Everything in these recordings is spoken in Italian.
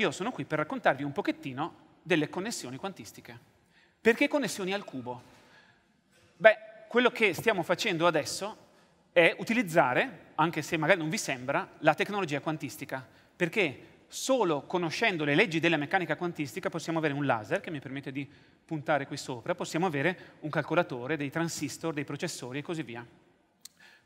io sono qui per raccontarvi un pochettino delle connessioni quantistiche. Perché connessioni al cubo? Beh, quello che stiamo facendo adesso è utilizzare, anche se magari non vi sembra, la tecnologia quantistica, perché solo conoscendo le leggi della meccanica quantistica possiamo avere un laser che mi permette di puntare qui sopra, possiamo avere un calcolatore, dei transistor, dei processori e così via.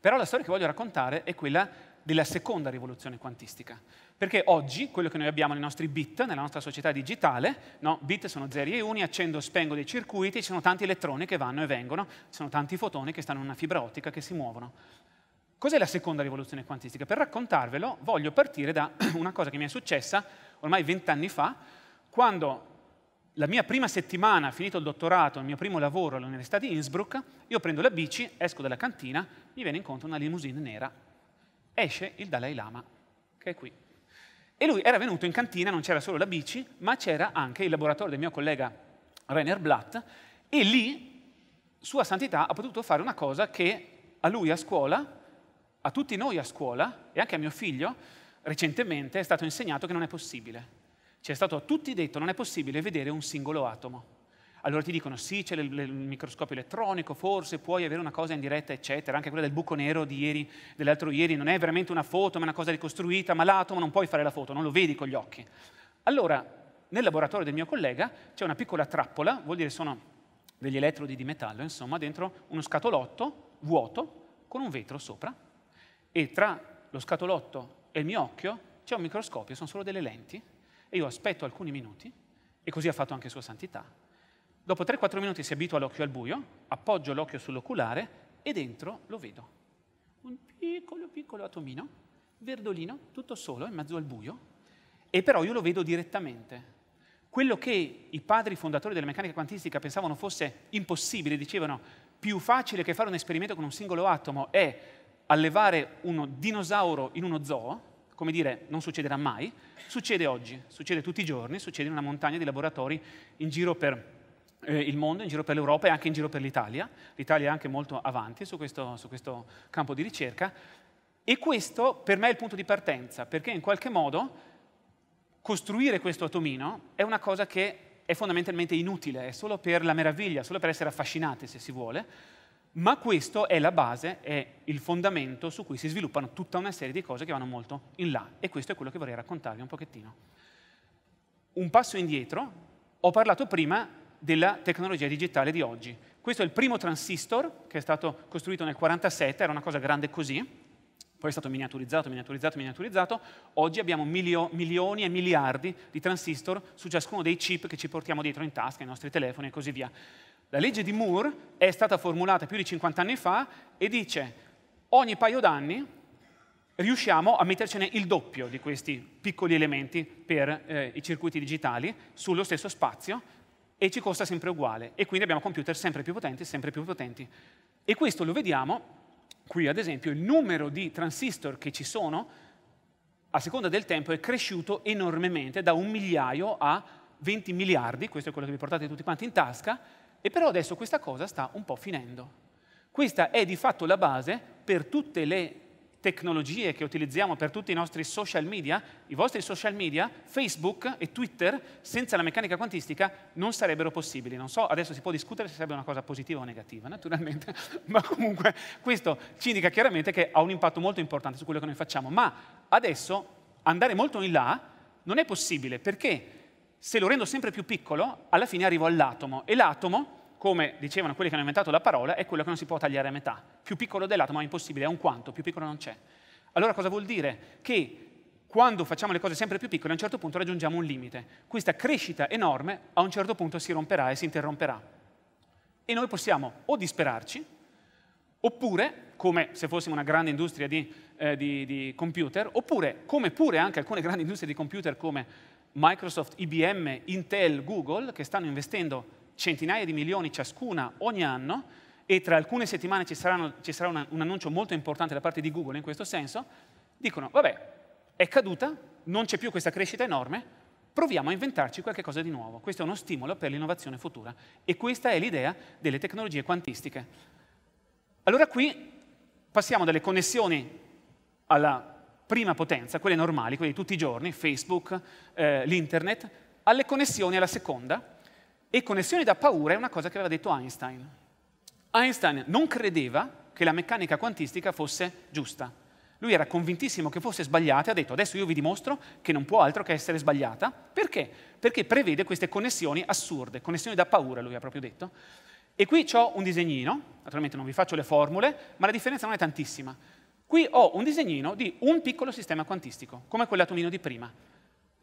Però la storia che voglio raccontare è quella della seconda rivoluzione quantistica. Perché oggi quello che noi abbiamo nei nostri bit, nella nostra società digitale, no? bit sono zeri e uni, accendo, e spengo dei circuiti, ci sono tanti elettroni che vanno e vengono, ci sono tanti fotoni che stanno in una fibra ottica che si muovono. Cos'è la seconda rivoluzione quantistica? Per raccontarvelo voglio partire da una cosa che mi è successa ormai vent'anni fa, quando la mia prima settimana, finito il dottorato, il mio primo lavoro all'Università di Innsbruck, io prendo la bici, esco dalla cantina, mi viene incontro una limousine nera esce il Dalai Lama, che è qui. E lui era venuto in cantina, non c'era solo la bici, ma c'era anche il laboratorio del mio collega Rainer Blatt, e lì Sua Santità ha potuto fare una cosa che a lui a scuola, a tutti noi a scuola, e anche a mio figlio, recentemente è stato insegnato che non è possibile. Ci è stato a tutti detto non è possibile vedere un singolo atomo. Allora ti dicono sì, c'è il, il microscopio elettronico, forse puoi avere una cosa in diretta, eccetera. Anche quella del buco nero di ieri, dell'altro ieri, non è veramente una foto, ma è una cosa ricostruita, ma l'atomo non puoi fare la foto, non lo vedi con gli occhi. Allora, nel laboratorio del mio collega c'è una piccola trappola, vuol dire sono degli elettrodi di metallo, insomma, dentro uno scatolotto vuoto con un vetro sopra e tra lo scatolotto e il mio occhio c'è un microscopio, sono solo delle lenti e io aspetto alcuni minuti e così ha fatto anche Sua Santità Dopo 3-4 minuti si abitua all'occhio al buio, appoggio l'occhio sull'oculare e dentro lo vedo. Un piccolo piccolo atomino, verdolino, tutto solo, in mezzo al buio, e però io lo vedo direttamente. Quello che i padri fondatori della meccanica quantistica pensavano fosse impossibile, dicevano più facile che fare un esperimento con un singolo atomo è allevare un dinosauro in uno zoo, come dire, non succederà mai, succede oggi, succede tutti i giorni, succede in una montagna di laboratori in giro per eh, il mondo, in giro per l'Europa e anche in giro per l'Italia. L'Italia è anche molto avanti su questo, su questo campo di ricerca. E questo per me è il punto di partenza, perché in qualche modo costruire questo atomino è una cosa che è fondamentalmente inutile, è solo per la meraviglia, solo per essere affascinati se si vuole, ma questo è la base, è il fondamento su cui si sviluppano tutta una serie di cose che vanno molto in là e questo è quello che vorrei raccontarvi un pochettino. Un passo indietro, ho parlato prima della tecnologia digitale di oggi. Questo è il primo transistor che è stato costruito nel 1947, era una cosa grande così, poi è stato miniaturizzato, miniaturizzato, miniaturizzato. Oggi abbiamo milio, milioni e miliardi di transistor su ciascuno dei chip che ci portiamo dietro in tasca, i nostri telefoni e così via. La legge di Moore è stata formulata più di 50 anni fa e dice ogni paio d'anni riusciamo a mettercene il doppio di questi piccoli elementi per eh, i circuiti digitali sullo stesso spazio e ci costa sempre uguale e quindi abbiamo computer sempre più potenti, sempre più potenti. E questo lo vediamo qui ad esempio, il numero di transistor che ci sono a seconda del tempo è cresciuto enormemente da un migliaio a 20 miliardi, questo è quello che vi portate tutti quanti in tasca, e però adesso questa cosa sta un po' finendo. Questa è di fatto la base per tutte le tecnologie che utilizziamo per tutti i nostri social media, i vostri social media, Facebook e Twitter, senza la meccanica quantistica non sarebbero possibili. Non so, adesso si può discutere se sarebbe una cosa positiva o negativa, naturalmente, ma comunque questo ci indica chiaramente che ha un impatto molto importante su quello che noi facciamo. Ma adesso andare molto in là non è possibile perché se lo rendo sempre più piccolo, alla fine arrivo all'atomo e l'atomo come dicevano quelli che hanno inventato la parola, è quello che non si può tagliare a metà. Più piccolo dell'atomo è impossibile, è un quanto, più piccolo non c'è. Allora cosa vuol dire? Che quando facciamo le cose sempre più piccole, a un certo punto raggiungiamo un limite. Questa crescita enorme a un certo punto si romperà e si interromperà. E noi possiamo o disperarci, oppure, come se fossimo una grande industria di, eh, di, di computer, oppure, come pure anche alcune grandi industrie di computer come Microsoft, IBM, Intel, Google, che stanno investendo centinaia di milioni ciascuna ogni anno e tra alcune settimane ci, saranno, ci sarà una, un annuncio molto importante da parte di Google in questo senso, dicono vabbè, è caduta, non c'è più questa crescita enorme, proviamo a inventarci qualche cosa di nuovo. Questo è uno stimolo per l'innovazione futura e questa è l'idea delle tecnologie quantistiche. Allora qui passiamo dalle connessioni alla prima potenza, quelle normali, quelle di tutti i giorni, Facebook, eh, l'internet, alle connessioni alla seconda, e connessione da paura è una cosa che aveva detto Einstein. Einstein non credeva che la meccanica quantistica fosse giusta. Lui era convintissimo che fosse sbagliata e ha detto adesso io vi dimostro che non può altro che essere sbagliata. Perché? Perché prevede queste connessioni assurde, connessioni da paura, lui ha proprio detto. E qui ho un disegnino, naturalmente non vi faccio le formule, ma la differenza non è tantissima. Qui ho un disegnino di un piccolo sistema quantistico, come quell'atomino di prima.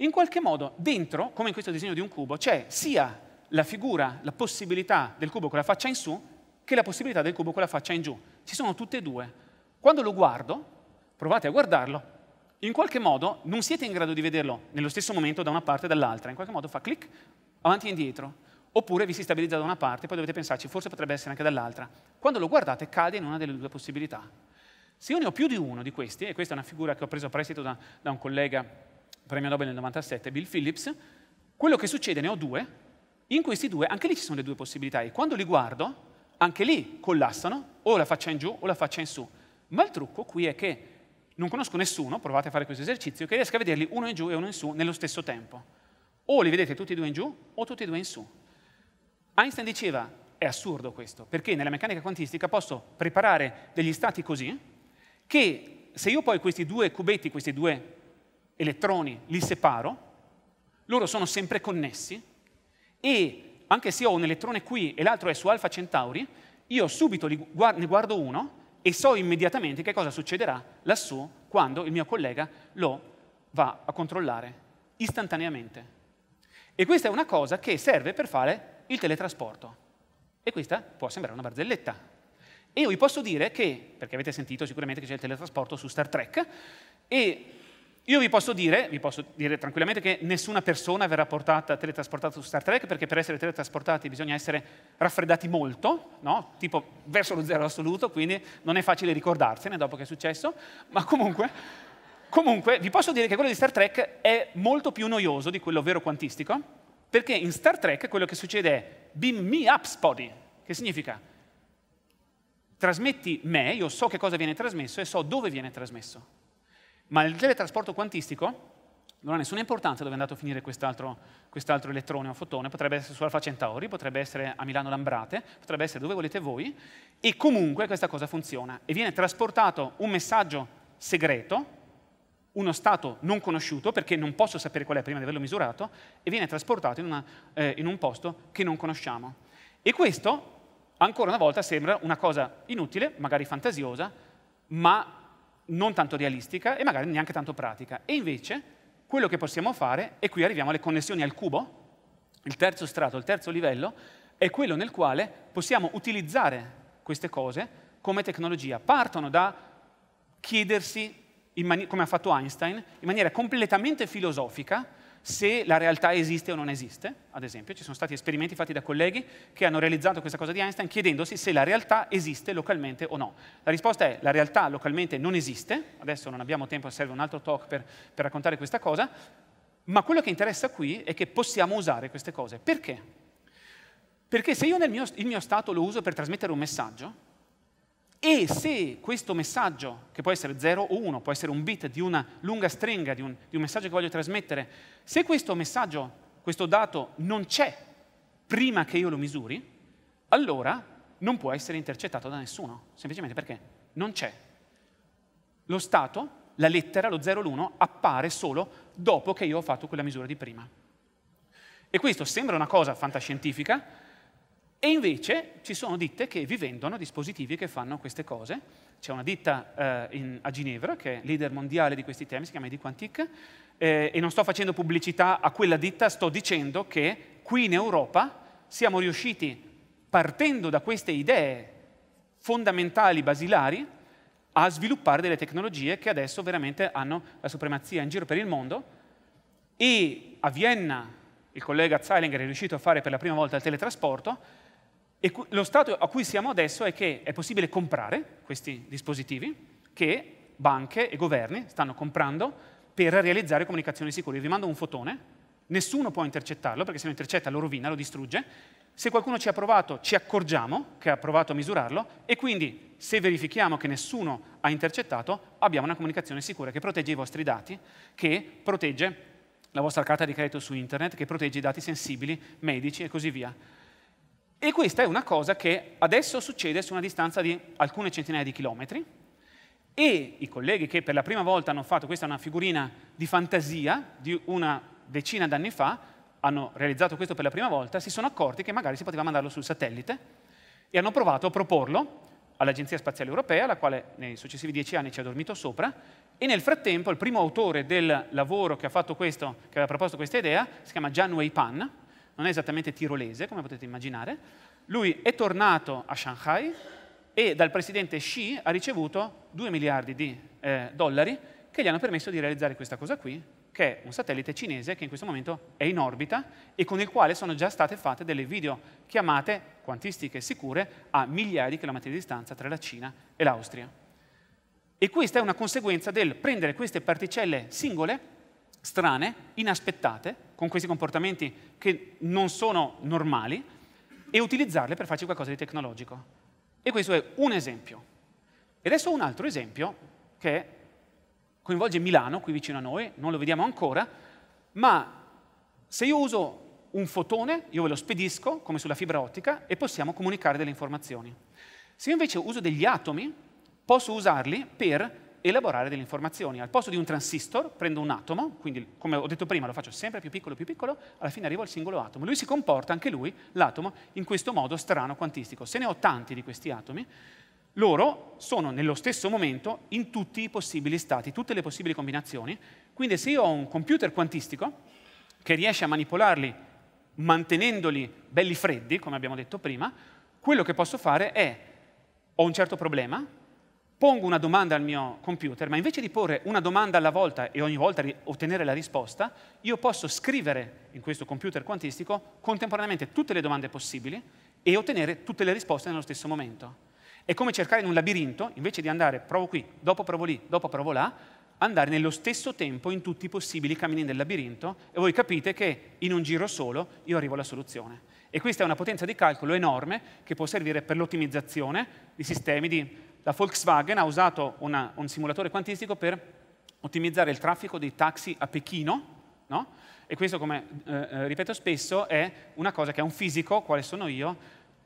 In qualche modo, dentro, come in questo disegno di un cubo, c'è sia la figura, la possibilità del cubo con la faccia in su che la possibilità del cubo con la faccia in giù. Ci sono tutte e due. Quando lo guardo, provate a guardarlo, in qualche modo non siete in grado di vederlo nello stesso momento da una parte e dall'altra, in qualche modo fa clic avanti e indietro, oppure vi si stabilizza da una parte, poi dovete pensarci, forse potrebbe essere anche dall'altra. Quando lo guardate cade in una delle due possibilità. Se io ne ho più di uno di questi, e questa è una figura che ho preso a prestito da, da un collega premio Nobel nel 97, Bill Phillips, quello che succede, ne ho due, in questi due, anche lì ci sono le due possibilità e quando li guardo, anche lì collassano, o la faccia in giù o la faccia in su. Ma il trucco qui è che non conosco nessuno, provate a fare questo esercizio, che riesca a vederli uno in giù e uno in su nello stesso tempo. O li vedete tutti e due in giù o tutti e due in su. Einstein diceva, è assurdo questo, perché nella meccanica quantistica posso preparare degli stati così che se io poi questi due cubetti, questi due elettroni, li separo, loro sono sempre connessi e anche se ho un elettrone qui e l'altro è su Alfa Centauri, io subito guard ne guardo uno e so immediatamente che cosa succederà lassù quando il mio collega lo va a controllare istantaneamente. E questa è una cosa che serve per fare il teletrasporto. E questa può sembrare una barzelletta. E io vi posso dire che, perché avete sentito sicuramente che c'è il teletrasporto su Star Trek, e io vi posso dire, vi posso dire tranquillamente che nessuna persona verrà portata, teletrasportata su Star Trek, perché per essere teletrasportati bisogna essere raffreddati molto, no? tipo verso lo zero assoluto, quindi non è facile ricordarsene dopo che è successo, ma comunque, comunque vi posso dire che quello di Star Trek è molto più noioso di quello vero quantistico, perché in Star Trek quello che succede è beam me up spody, che significa trasmetti me, io so che cosa viene trasmesso e so dove viene trasmesso. Ma il teletrasporto quantistico non ha nessuna importanza dove è andato a finire quest'altro, quest'altro elettrone o fotone, potrebbe essere su Alfa Centauri, potrebbe essere a Milano Lambrate, potrebbe essere dove volete voi, e comunque questa cosa funziona. E viene trasportato un messaggio segreto, uno stato non conosciuto, perché non posso sapere qual è prima di averlo misurato, e viene trasportato in, una, eh, in un posto che non conosciamo. E questo, ancora una volta, sembra una cosa inutile, magari fantasiosa, ma non tanto realistica e magari neanche tanto pratica. E invece quello che possiamo fare, e qui arriviamo alle connessioni al cubo, il terzo strato, il terzo livello, è quello nel quale possiamo utilizzare queste cose come tecnologia. Partono da chiedersi, come ha fatto Einstein, in maniera completamente filosofica, se la realtà esiste o non esiste, ad esempio, ci sono stati esperimenti fatti da colleghi che hanno realizzato questa cosa di Einstein chiedendosi se la realtà esiste localmente o no. La risposta è la realtà localmente non esiste, adesso non abbiamo tempo, serve un altro talk per, per raccontare questa cosa, ma quello che interessa qui è che possiamo usare queste cose. Perché? Perché se io mio, il mio stato lo uso per trasmettere un messaggio, e se questo messaggio, che può essere 0 o 1, può essere un bit di una lunga stringa, di un, di un messaggio che voglio trasmettere, se questo messaggio, questo dato non c'è prima che io lo misuri, allora non può essere intercettato da nessuno, semplicemente perché non c'è. Lo stato, la lettera, lo 0, o l'1, appare solo dopo che io ho fatto quella misura di prima. E questo sembra una cosa fantascientifica, e invece ci sono ditte che vi vendono dispositivi che fanno queste cose. C'è una ditta eh, in, a Ginevra che è leader mondiale di questi temi, si chiama Ediquantic, eh, e non sto facendo pubblicità a quella ditta, sto dicendo che qui in Europa siamo riusciti, partendo da queste idee fondamentali, basilari, a sviluppare delle tecnologie che adesso veramente hanno la supremazia in giro per il mondo e a Vienna il collega Zeilinger è riuscito a fare per la prima volta il teletrasporto e lo stato a cui siamo adesso è che è possibile comprare questi dispositivi che banche e governi stanno comprando per realizzare comunicazioni sicure. Io vi mando un fotone, nessuno può intercettarlo perché se lo intercetta lo rovina, lo distrugge. Se qualcuno ci ha provato, ci accorgiamo che ha provato a misurarlo e quindi se verifichiamo che nessuno ha intercettato, abbiamo una comunicazione sicura che protegge i vostri dati, che protegge la vostra carta di credito su internet, che protegge i dati sensibili, medici e così via. E questa è una cosa che adesso succede su una distanza di alcune centinaia di chilometri e i colleghi che per la prima volta hanno fatto, questa è una figurina di fantasia di una decina d'anni fa, hanno realizzato questo per la prima volta, si sono accorti che magari si poteva mandarlo sul satellite e hanno provato a proporlo all'Agenzia Spaziale Europea, la quale nei successivi dieci anni ci ha dormito sopra, e nel frattempo il primo autore del lavoro che ha fatto questo, che aveva proposto questa idea, si chiama Jan Wei Pan, non è esattamente tirolese, come potete immaginare. Lui è tornato a Shanghai e dal presidente Xi ha ricevuto 2 miliardi di eh, dollari che gli hanno permesso di realizzare questa cosa qui, che è un satellite cinese che in questo momento è in orbita e con il quale sono già state fatte delle videochiamate quantistiche sicure a migliaia di chilometri di distanza tra la Cina e l'Austria. E questa è una conseguenza del prendere queste particelle singole, strane, inaspettate, con questi comportamenti che non sono normali e utilizzarle per farci qualcosa di tecnologico. E questo è un esempio. E adesso un altro esempio che coinvolge Milano, qui vicino a noi, non lo vediamo ancora, ma se io uso un fotone, io ve lo spedisco, come sulla fibra ottica, e possiamo comunicare delle informazioni. Se io invece uso degli atomi, posso usarli per elaborare delle informazioni. Al posto di un transistor prendo un atomo, quindi come ho detto prima lo faccio sempre più piccolo più piccolo, alla fine arrivo al singolo atomo. Lui si comporta, anche lui, l'atomo, in questo modo strano quantistico. Se ne ho tanti di questi atomi, loro sono nello stesso momento in tutti i possibili stati, tutte le possibili combinazioni. Quindi se io ho un computer quantistico che riesce a manipolarli mantenendoli belli freddi, come abbiamo detto prima, quello che posso fare è, ho un certo problema, pongo una domanda al mio computer, ma invece di porre una domanda alla volta e ogni volta ottenere la risposta, io posso scrivere in questo computer quantistico contemporaneamente tutte le domande possibili e ottenere tutte le risposte nello stesso momento. È come cercare in un labirinto, invece di andare provo qui, dopo provo lì, dopo provo là, andare nello stesso tempo in tutti i possibili cammini del labirinto e voi capite che in un giro solo io arrivo alla soluzione. E questa è una potenza di calcolo enorme che può servire per l'ottimizzazione di sistemi di la Volkswagen ha usato una, un simulatore quantistico per ottimizzare il traffico dei taxi a Pechino, no? e questo, come eh, eh, ripeto spesso, è una cosa che a un fisico, quale sono io,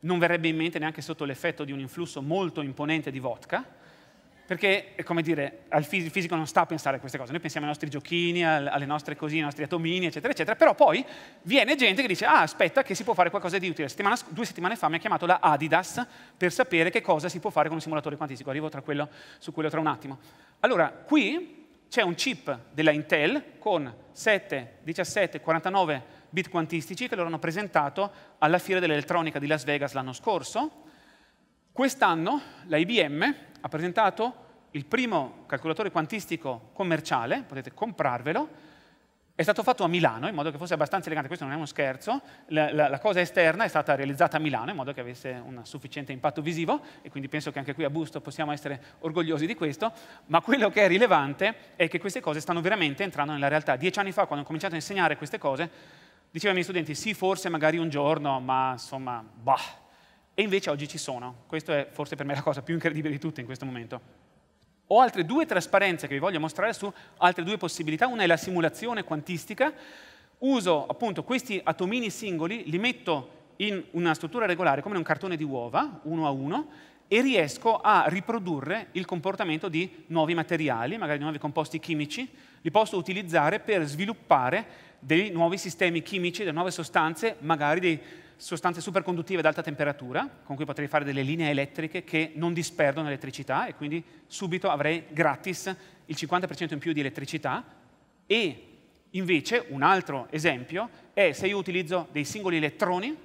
non verrebbe in mente neanche sotto l'effetto di un influsso molto imponente di vodka, perché, come dire, il fisico non sta a pensare a queste cose, noi pensiamo ai nostri giochini, alle nostre cosine, ai nostri atomini, eccetera, eccetera, però poi viene gente che dice, ah, aspetta che si può fare qualcosa di utile. Settimana, due settimane fa mi ha chiamato la Adidas per sapere che cosa si può fare con un simulatore quantistico, arrivo quello, su quello tra un attimo. Allora, qui c'è un chip della Intel con 7, 17, 49 bit quantistici che loro hanno presentato alla fiera dell'elettronica di Las Vegas l'anno scorso. Quest'anno la IBM ha presentato il primo calcolatore quantistico commerciale, potete comprarvelo, è stato fatto a Milano in modo che fosse abbastanza elegante, questo non è uno scherzo, la, la, la, cosa esterna è stata realizzata a Milano in modo che avesse un sufficiente impatto visivo e quindi penso che anche qui a Busto possiamo essere orgogliosi di questo, ma quello che è rilevante è che queste cose stanno veramente entrando nella realtà. Dieci anni fa quando ho cominciato a insegnare queste cose, dicevo ai miei studenti sì forse magari un giorno, ma insomma, bah, invece oggi ci sono. Questa è forse per me la cosa più incredibile di tutte in questo momento. Ho altre due trasparenze che vi voglio mostrare su altre due possibilità. Una è la simulazione quantistica. Uso appunto questi atomini singoli, li metto in una struttura regolare come in un cartone di uova, uno a uno, e riesco a riprodurre il comportamento di nuovi materiali, magari di nuovi composti chimici, li posso utilizzare per sviluppare dei nuovi sistemi chimici, delle nuove sostanze, magari dei sostanze superconduttive ad alta temperatura, con cui potrei fare delle linee elettriche che non disperdono elettricità e quindi subito avrei gratis il 50% in più di elettricità e invece un altro esempio è se io utilizzo dei singoli elettroni,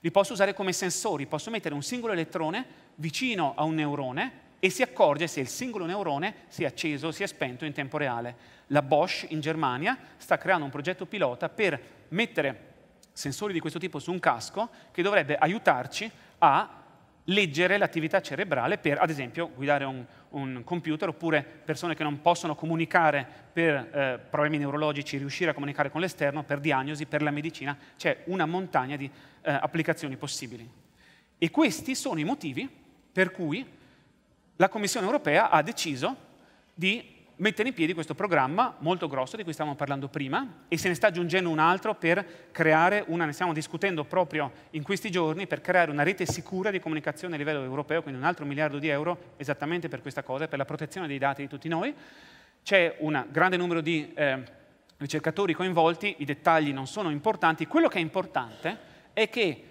li posso usare come sensori, posso mettere un singolo elettrone vicino a un neurone e si accorge se il singolo neurone si è acceso o si è spento in tempo reale. La Bosch in Germania sta creando un progetto pilota per mettere sensori di questo tipo su un casco che dovrebbe aiutarci a leggere l'attività cerebrale per, ad esempio, guidare un, un, computer oppure persone che non possono comunicare per eh, problemi neurologici, riuscire a comunicare con l'esterno, per diagnosi, per la medicina. C'è una montagna di eh, applicazioni possibili. E questi sono i motivi per cui la Commissione europea ha deciso di mettere in piedi questo programma molto grosso di cui stavamo parlando prima e se ne sta aggiungendo un altro per creare una, ne stiamo discutendo proprio in questi giorni, per creare una rete sicura di comunicazione a livello europeo, quindi un altro miliardo di euro esattamente per questa cosa, per la protezione dei dati di tutti noi. C'è un grande numero di eh, ricercatori coinvolti, i dettagli non sono importanti, quello che è importante è che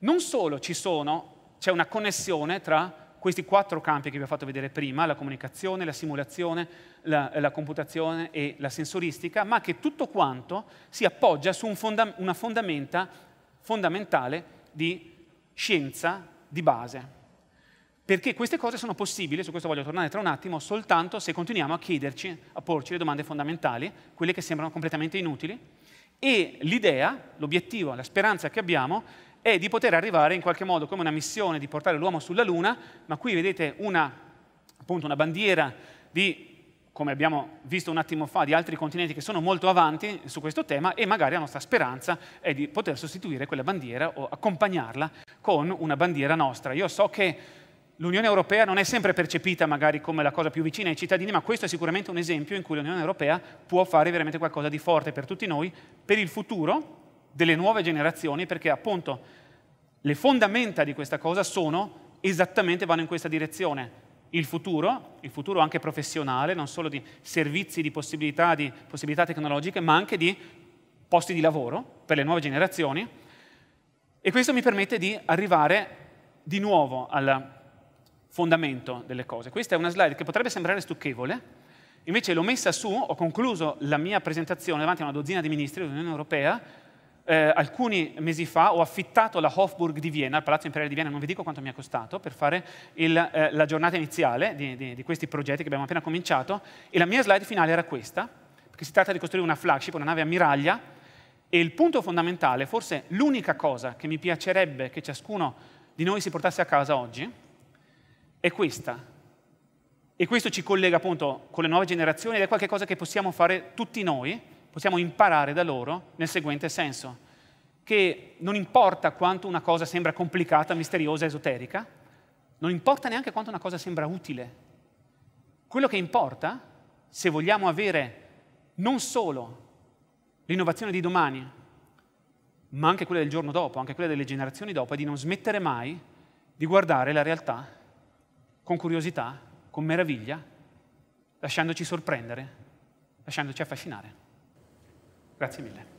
non solo ci sono, c'è una connessione tra questi quattro campi che vi ho fatto vedere prima, la comunicazione, la simulazione, la, la computazione e la sensoristica, ma che tutto quanto si appoggia su un fonda una fondamenta fondamentale di scienza di base. Perché queste cose sono possibili, su questo voglio tornare tra un attimo, soltanto se continuiamo a chiederci, a porci le domande fondamentali, quelle che sembrano completamente inutili, e l'idea, l'obiettivo, la speranza che abbiamo e di poter arrivare in qualche modo come una missione di portare l'uomo sulla Luna, ma qui vedete una, appunto, una bandiera di come abbiamo visto un attimo fa, di altri continenti che sono molto avanti su questo tema e magari la nostra speranza è di poter sostituire quella bandiera o accompagnarla con una bandiera nostra. Io so che l'Unione Europea non è sempre percepita magari come la cosa più vicina ai cittadini, ma questo è sicuramente un esempio in cui l'Unione Europea può fare veramente qualcosa di forte per tutti noi, per il futuro delle nuove generazioni perché appunto le fondamenta di questa cosa sono esattamente vanno in questa direzione. Il futuro, il futuro anche professionale, non solo di servizi, di possibilità, di possibilità tecnologiche, ma anche di posti di lavoro per le nuove generazioni. E questo mi permette di arrivare di nuovo al fondamento delle cose. Questa è una slide che potrebbe sembrare stucchevole, invece l'ho messa su, ho concluso la mia presentazione davanti a una dozzina di ministri dell'Unione Europea eh, alcuni mesi fa ho affittato la Hofburg di Vienna, il Palazzo Imperiale di Vienna, non vi dico quanto mi ha costato, per fare il, eh, la giornata iniziale di, di, di questi progetti che abbiamo appena cominciato e la mia slide finale era questa, perché si tratta di costruire una flagship, una nave ammiraglia e il punto fondamentale, forse l'unica cosa che mi piacerebbe che ciascuno di noi si portasse a casa oggi, è questa. E questo ci collega appunto con le nuove generazioni ed è qualcosa che possiamo fare tutti noi possiamo imparare da loro nel seguente senso, che non importa quanto una cosa sembra complicata, misteriosa, esoterica, non importa neanche quanto una cosa sembra utile. Quello che importa, se vogliamo avere non solo l'innovazione di domani, ma anche quella del giorno dopo, anche quella delle generazioni dopo, è di non smettere mai di guardare la realtà con curiosità, con meraviglia, lasciandoci sorprendere, lasciandoci affascinare. Grazie mille.